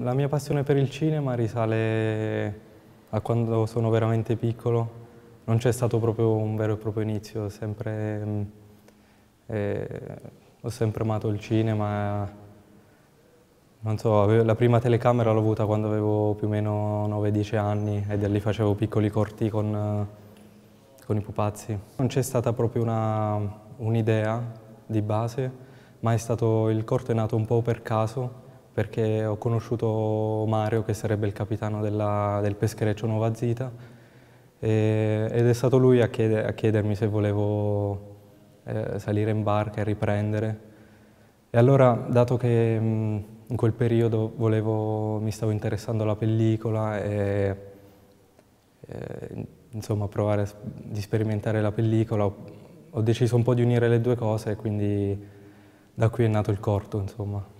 La mia passione per il cinema risale a quando sono veramente piccolo, non c'è stato proprio un vero e proprio inizio, sempre, eh, ho sempre amato il cinema, non so, la prima telecamera l'ho avuta quando avevo più o meno 9-10 anni e da lì facevo piccoli corti con, con i pupazzi. Non c'è stata proprio un'idea un di base, ma è stato, il corto è nato un po' per caso, perché ho conosciuto Mario che sarebbe il capitano della, del peschereccio Nuova Zita e, ed è stato lui a, chiede, a chiedermi se volevo eh, salire in barca e riprendere. E allora, dato che mh, mm, in quel periodo volevo, mi stavo interessando alla pellicola e, e insomma provare di sperimentare la pellicola, ho, ho deciso un po' di unire le due cose e quindi da qui è nato il corto, insomma.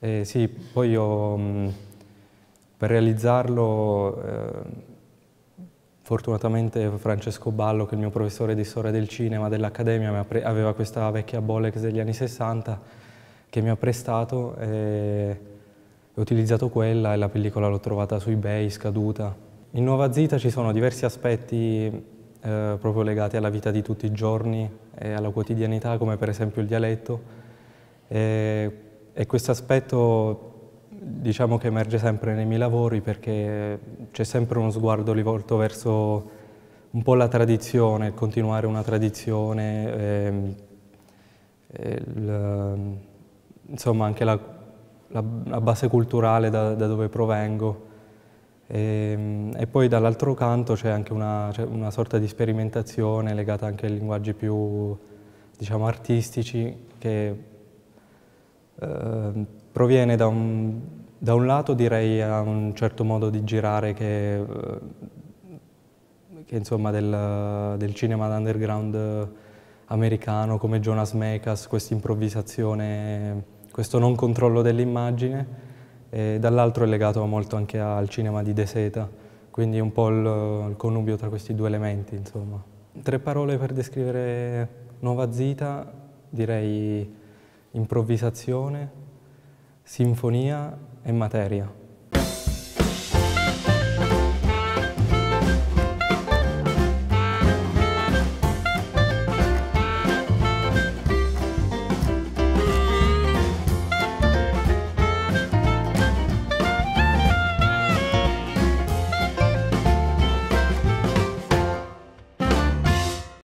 Eh, sì, poi io mh, mm, per realizzarlo eh, fortunatamente Francesco Ballo, che è il mio professore di storia del cinema dell'Accademia, aveva questa vecchia Bolex degli anni 60 che mi ha prestato e eh, ho utilizzato quella e la pellicola l'ho trovata su eBay, scaduta. In Nuova Zita ci sono diversi aspetti eh, proprio legati alla vita di tutti i giorni e alla quotidianità, come per esempio il dialetto. E eh, e questo aspetto diciamo che emerge sempre nei miei lavori perché c'è sempre uno sguardo rivolto verso un po' la tradizione, continuare una tradizione, ehm, il, insomma anche la, la, la, base culturale da, da dove provengo. E, ehm, e poi dall'altro canto c'è anche una, una, sorta di sperimentazione legata anche ai linguaggi più diciamo, artistici che Ehm, proviene da un, da un, lato direi a un certo modo di girare che, eh, che insomma del, del cinema d'underground americano come Jonas Mekas, questa improvvisazione, questo non controllo dell'immagine e dall'altro è legato molto anche al cinema di De Seta, quindi un po' il, il connubio tra questi due elementi insomma. Tre parole per descrivere Nuova Zita, direi improvvisazione, sinfonia e materia.